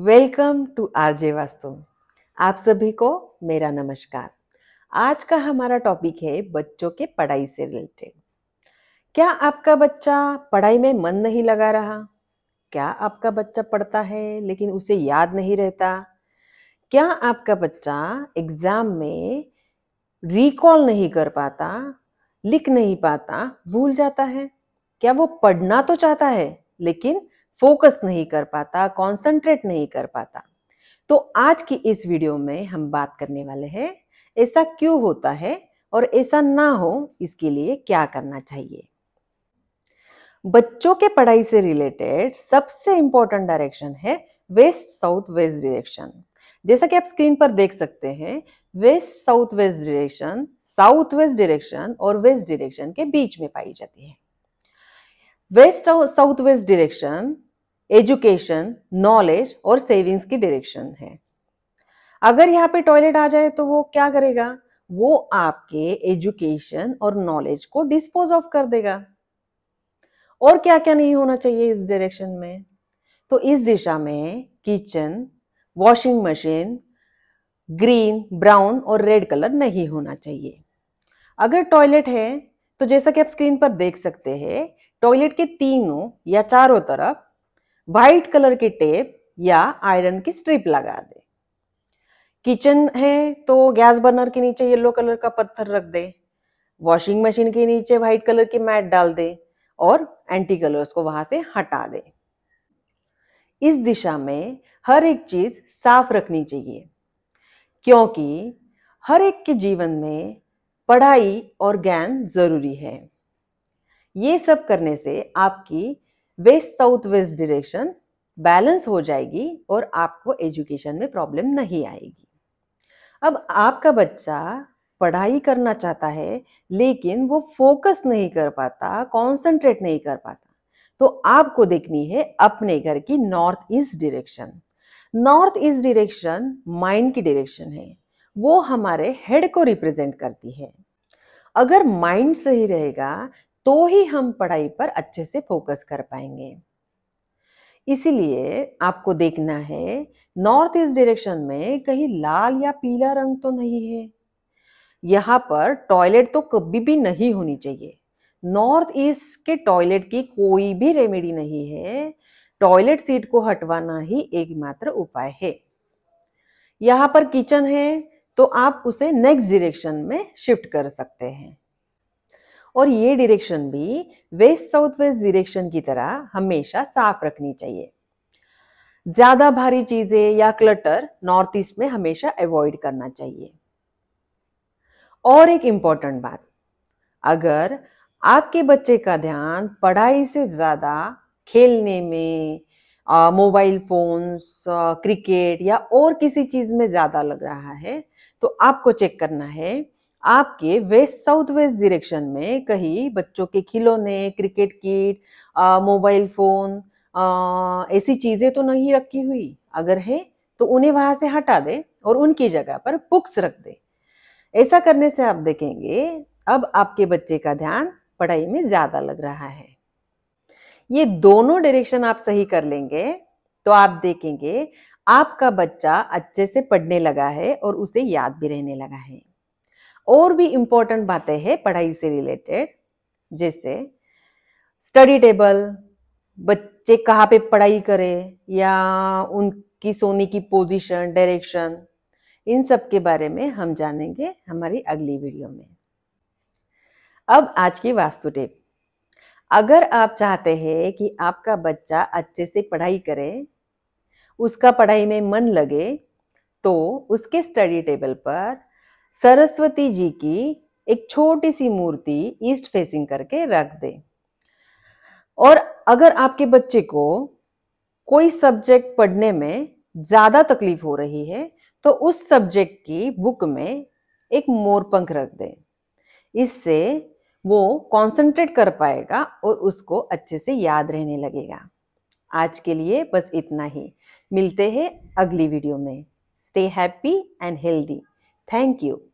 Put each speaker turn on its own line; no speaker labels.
Welcome to RJ vastu आप सभी को मेरा नमस्कार आज का हमारा टॉपिक है बच्चों के पढ़ाई से रिलेटेड क्या आपका बच्चा पढ़ाई में मन नहीं लगा रहा क्या आपका बच्चा पढ़ता है लेकिन उसे याद नहीं रहता क्या आपका बच्चा एग्जाम में रिकॉल नहीं कर पाता लिख नहीं पाता भूल जाता है क्या वो पढ़ना तो चाहता है लेकिन फोकस नहीं कर पाता कॉन्सेंट्रेट नहीं कर पाता तो आज की इस वीडियो में हम बात करने वाले हैं ऐसा क्यों होता है और ऐसा ना हो इसके लिए क्या करना चाहिए बच्चों के पढ़ाई से रिलेटेड सबसे इंपॉर्टेंट डायरेक्शन है वेस्ट साउथ वेस्ट डायरेक्शन जैसा कि आप स्क्रीन पर देख सकते हैं west south west direction south west direction और वेस्ट डायरेक्शन के बीच में पाई जाती है west south west direction education knowledge और सेविंग्स की डायरेक्शन है अगर यहाँ पे टॉयलेट आ जाए तो वो क्या करेगा वो आपके एजुकेशन और नॉलेज को डिस्पोज ऑफ कर देगा और क्या क्या नहीं होना चाहिए इस डायरेक्शन में तो इस दिशा में kitchen washing machine green brown और रेड कलर नहीं होना चाहिए अगर टॉयलेट है तो जैसा कि आप स्क्रीन पर देख सकते हैं टॉयलेट के तीनों या चारों तरफ वाइट कलर की टेप या आयरन की स्ट्रिप लगा दे किचन है तो गैस बर्नर के नीचे येलो कलर का पत्थर रख दे वॉशिंग मशीन के नीचे व्हाइट कलर की मैट डाल दे और एंटी कलर्स को वहां से हटा दे इस दिशा में हर एक चीज साफ रखनी चाहिए क्योंकि हर एक के जीवन में पढ़ाई और ज्ञान जरूरी है ये सब करने से आपकी west south west direction balance हो जाएगी और आपको एजुकेशन में प्रॉब्लम नहीं आएगी अब आपका बच्चा पढ़ाई करना चाहता है लेकिन वो फोकस नहीं कर पाता कॉन्सेंट्रेट नहीं कर पाता तो आपको देखनी है अपने घर की north east direction north east direction mind की डिरेक्शन है वो हमारे हेड को रिप्रेजेंट करती है अगर माइंड सही रहेगा तो ही हम पढ़ाई पर अच्छे से फोकस कर पाएंगे इसीलिए आपको देखना है नॉर्थ ईस्ट डायरेक्शन में कहीं लाल या पीला रंग तो नहीं है यहाँ पर टॉयलेट तो कभी भी नहीं होनी चाहिए नॉर्थ ईस्ट के टॉयलेट की कोई भी रेमेडी नहीं है टॉयलेट सीट को हटवाना ही एकमात्र उपाय है यहाँ पर किचन है तो आप उसे नेक्स्ट डायरेक्शन में शिफ्ट कर सकते हैं और ये डिरेक्शन भी वेस्ट साउथ वेस्ट डिरेक्शन की तरह हमेशा साफ रखनी चाहिए ज़्यादा भारी चीज़ें या क्लटर नॉर्थ ईस्ट में हमेशा अवॉइड करना चाहिए और एक इंपॉर्टेंट बात अगर आपके बच्चे का ध्यान पढ़ाई से ज़्यादा खेलने में मोबाइल फोन्स क्रिकेट या और किसी चीज़ में ज़्यादा लग रहा है तो आपको चेक करना है आपके वेस्ट साउथ वेस्ट डिरेक्शन में कहीं बच्चों के खिलौने क्रिकेट किट मोबाइल फ़ोन ऐसी चीज़ें तो नहीं रखी हुई अगर है तो उन्हें वहाँ से हटा दे और उनकी जगह पर बुक्स रख दे ऐसा करने से आप देखेंगे अब आपके बच्चे का ध्यान पढ़ाई में ज़्यादा लग रहा है ये दोनों डायरेक्शन आप सही कर लेंगे तो आप देखेंगे आपका बच्चा अच्छे से पढ़ने लगा है और उसे याद भी रहने लगा है और भी इम्पोर्टेंट बातें हैं पढ़ाई से रिलेटेड जैसे स्टडी टेबल बच्चे कहाँ पे पढ़ाई करे या उनकी सोने की पोजीशन डायरेक्शन इन सब के बारे में हम जानेंगे हमारी अगली वीडियो में अब आज की वास्तु टेप अगर आप चाहते हैं कि आपका बच्चा अच्छे से पढ़ाई करे उसका पढ़ाई में मन लगे तो उसके स्टडी टेबल पर सरस्वती जी की एक छोटी सी मूर्ति ईस्ट फेसिंग करके रख दें और अगर आपके बच्चे को कोई सब्जेक्ट पढ़ने में ज़्यादा तकलीफ हो रही है तो उस सब्जेक्ट की बुक में एक मोरपंख रख दें इससे वो कंसंट्रेट कर पाएगा और उसको अच्छे से याद रहने लगेगा आज के लिए बस इतना ही मिलते हैं अगली वीडियो में stay happy and healthy Thank you.